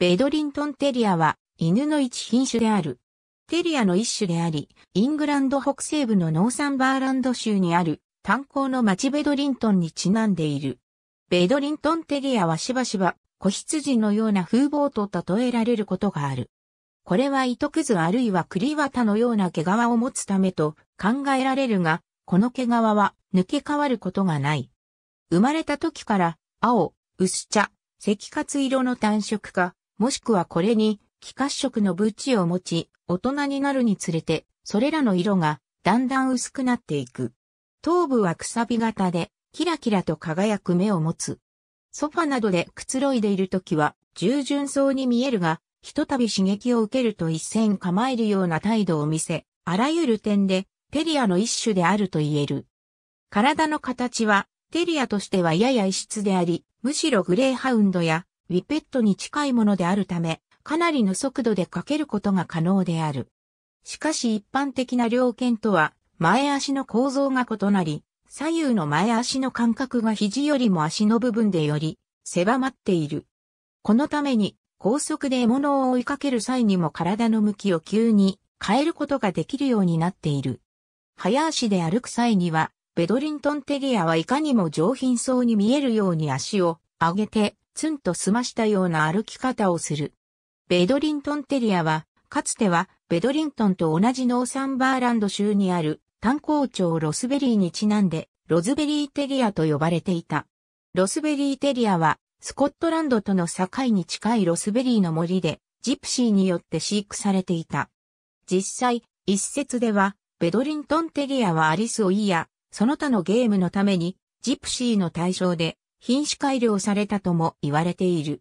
ベドリントンテリアは犬の一品種である。テリアの一種であり、イングランド北西部のノーサンバーランド州にある炭鉱の町ベドリントンにちなんでいる。ベドリントンテリアはしばしば子羊のような風貌と例えられることがある。これは糸くずあるいは栗綿のような毛皮を持つためと考えられるが、この毛皮は抜け変わることがない。生まれた時から青、薄茶、赤活色の単色化、もしくはこれに、気褐色のブチを持ち、大人になるにつれて、それらの色がだんだん薄くなっていく。頭部はくさび型で、キラキラと輝く目を持つ。ソファなどでくつろいでいるときは、従順そうに見えるが、ひとたび刺激を受けると一線構えるような態度を見せ、あらゆる点で、テリアの一種であると言える。体の形は、テリアとしてはやや異質であり、むしろグレーハウンドやウィペットに近いものであるため、かなりの速度でかけることが可能である。しかし一般的な猟犬とは、前足の構造が異なり、左右の前足の間隔が肘よりも足の部分でより狭まっている。このために高速で獲物を追いかける際にも体の向きを急に変えることができるようになっている。早足で歩く際には、ベドリントンテリアはいかにも上品そうに見えるように足を上げてツンと済ましたような歩き方をする。ベドリントンテリアは、かつてはベドリントンと同じノーサンバーランド州にある炭鉱町ロスベリーにちなんで、ロズベリーテリアと呼ばれていた。ロスベリーテリアは、スコットランドとの境に近いロスベリーの森で、ジプシーによって飼育されていた。実際、一説では、ベドリントンテリアはアリス・オイや、その他のゲームのために、ジプシーの対象で、品種改良されたとも言われている。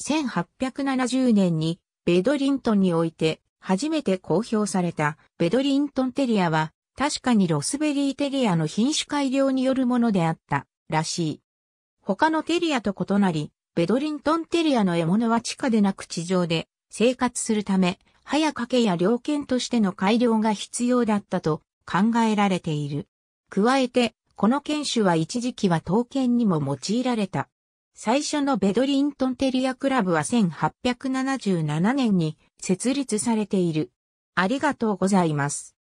1870年にベドリントンにおいて初めて公表されたベドリントンテリアは確かにロスベリーテリアの品種改良によるものであったらしい。他のテリアと異なり、ベドリントンテリアの獲物は地下でなく地上で生活するため、早掛けや猟犬としての改良が必要だったと考えられている。加えて、この犬種は一時期は刀剣にも用いられた。最初のベドリントンテリアクラブは1877年に設立されている。ありがとうございます。